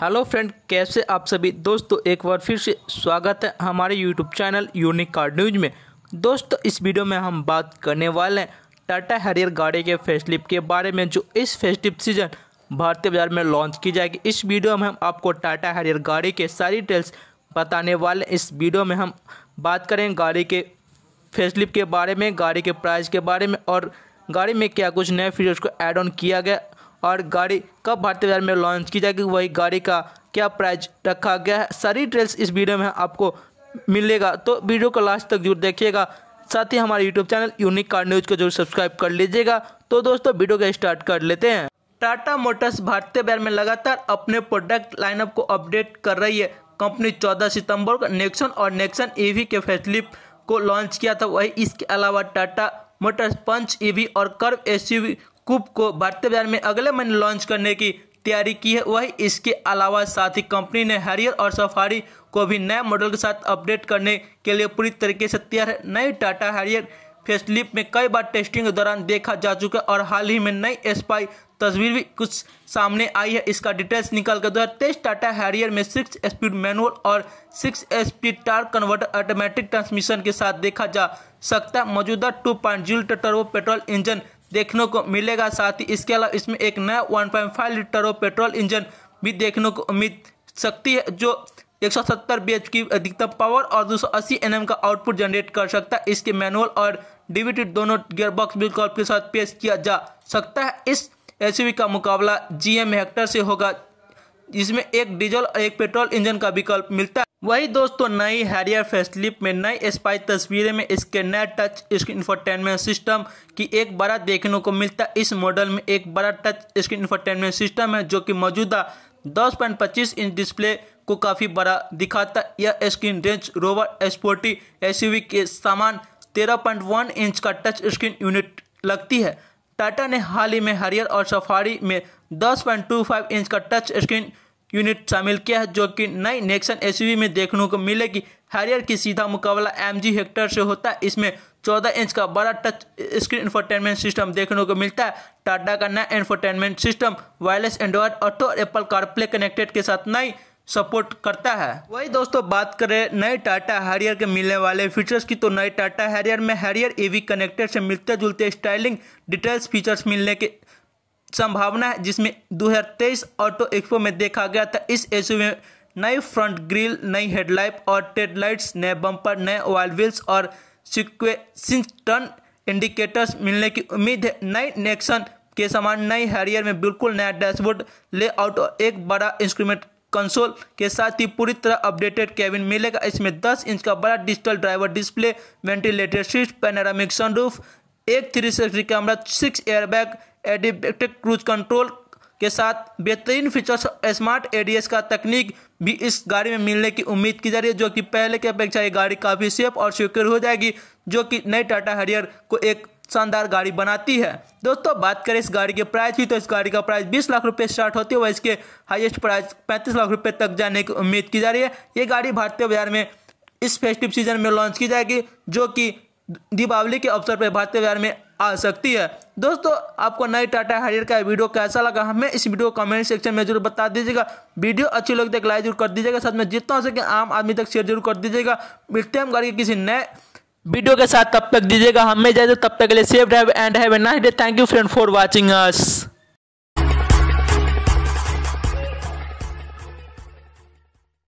hello friend कैसे आप सभी दोस्तों एक बार फिर से स्वागत है हमारे YouTube channel Unique Car News में दोस्तों इस वीडियो में हम बात करने वाले हैं टाटा हरियर गाड़ी के फेस्टिप के बारे में जो इस फेस्टिव सीजन भारतीय बाजार में लॉन्च की जाएगी इस वीडियो में हम आपको टाटा हरियर गाड़ी के सारी डिटेल्स बताने वाले हैं इस वीडियो में हम बात करें गाड़ी के फेस्लिप के बारे में गाड़ी के प्राइस के बारे में और गाड़ी में क्या कुछ नए फीचर्स को एड ऑन किया गया और गाड़ी कब भारतीय बाजार में लॉन्च की जाएगी वही गाड़ी का क्या प्राइस रखा गया है सारी डिटेल्स इस वीडियो में आपको मिलेगा तो वीडियो को लास्ट तक जरूर देखिएगा साथ ही हमारे YouTube channel Unique Car News को जरूर सब्सक्राइब कर लीजिएगा तो दोस्तों वीडियो का स्टार्ट कर लेते हैं टाटा मोटर्स भारतीय बाजार में लगातार अपने प्रोडक्ट लाइनअप को अपडेट कर रही है कंपनी 14 सितंबर को नेक्सन और नेक्सन ईवी e के फैसलिप को लॉन्च किया था वही इसके अलावा Tata Motors Punch EV e और कर्व एसयूवी कुप को भारतीय बाजार में अगले महीने लॉन्च करने की तैयारी की है वही इसके अलावा साथ ही कंपनी ने हैरियर और सफारी को भी नए मॉडल के साथ अपडेट करने के लिए पूरी तरीके से तैयार है नई टाटा हैरियर फेस्लिप में कई बार टेस्टिंग के दौरान देखा जा चुका है और हाल ही में नई स्पाई तस्वीर भी कुछ सामने आई है इसका डिटेल्स निकाल कर दो तेईस टाटा हैरियर में सिक्स स्पीड मैनुअल और six speed torque converter automatic transmission के साथ देखा जा सकता है मौजूदा two point zero turbo petrol engine देखने को मिलेगा साथ ही इसके अलावा इसमें एक नया 1.5 लीटर और पेट्रोल इंजन भी देखने को मिल सकती है जो 170 बीएच की अधिकतम पावर और 280 एम का आउटपुट जनरेट कर सकता है इसके मैनुअल और डिविटेड दोनों गियरबॉक्स विकल्प के साथ पेश किया जा सकता है इस एसयूवी का मुकाबला जीएम हेक्टर से होगा इसमें एक डीजल और एक पेट्रोल इंजन का विकल्प मिलता है वही दोस्तों नई हैरियर फेसलिप में नई स्पाई तस्वीरें में इसके नए टच स्क्रीन इंफरटेनमेंट सिस्टम की एक बड़ा देखने को मिलता है इस मॉडल में एक बड़ा टच स्क्रीन इंफरटेनमेंट सिस्टम है जो कि मौजूदा 10.25 इंच डिस्प्ले को काफ़ी बड़ा दिखाता यह screen Range Rover sporty S के सामान तेरह इंच का टच स्क्रीन यूनिट लगती है टाटा ने हाल ही में हरियर और सफारी में दस इंच का टच स्क्रीन यूनिट शामिल किया है जो कि नई नेक्सन एसयूवी में देखने को मिलेगी हैरियर की सीधा मुकाबला एमजी हेक्टर से होता है इसमें 14 इंच का बड़ा टच स्क्रीन इंफरटेनमेंट सिस्टम देखने को मिलता है टाटा का नया infotainment system wireless Android Auto और एप्पल कारप्ले कनेक्टेड के साथ नई सपोर्ट करता है वही दोस्तों बात करें नए टाटा हैरियर के मिलने वाले फीचर्स की तो नए टाटा हैरियर में हैरियर ईवी कनेक्टेड से मिलते जुलते स्टाइलिंग डिटेल्स फीचर्स मिलने के संभावना है जिसमें 2023 ऑटो एक्सपो में देखा गया था इस एस में नई फ्रंट ग्रिल नई हेडलाइट और टेड लाइट्स नए बम्पर नए ऑयल व्हील्स और सिक्वेंसिंग इंडिकेटर्स मिलने की उम्मीद है नई नेक्सन के समान नई हैरियर में बिल्कुल नया डैशबोर्ड लेआउट और एक बड़ा इंस्ट्रूमेंट कंसोल के साथ ही पूरी तरह अपडेटेड कैबिन मिलेगा इसमें 10 इंच का बड़ा digital driver display ventilated seat panoramic sunroof एक three sixty camera six airbag adaptive cruise control के साथ बेहतरीन फीचर्स स्मार्ट एडीएस का तकनीक भी इस गाड़ी में मिलने की उम्मीद की जा रही है जो कि पहले की अपेक्षा ये गाड़ी काफ़ी सेफ और सिक्योर हो जाएगी जो कि नई टाटा हरियर को एक शानदार गाड़ी बनाती है दोस्तों बात करें इस गाड़ी के प्राइस की तो इस गाड़ी का प्राइस 20 लाख रुपए स्टार्ट होती है वह इसके हाईएस्ट प्राइस 35 लाख रुपए तक जाने की उम्मीद की जा रही है ये गाड़ी भारतीय बाजार में इस फेस्टिव सीजन में लॉन्च की जाएगी जो कि दीपावली के अवसर पर भारतीय बाजार में आ सकती है दोस्तों आपको नए टाटा हैरियर का वीडियो कैसा लगा हमें इस वीडियो कमेंट सेक्शन में जरूर बता दीजिएगा वीडियो अच्छी लगती है लाइक जरूर कर दीजिएगा साथ में जितना हो सके आम आदमी तक शेयर जरूर कर दीजिएगा मिलते हम करके किसी नए वीडियो के साथ तब तक दीजिएगा हमें जाए तब तक के लिए safe drive and have a nice day thank you friend for watching us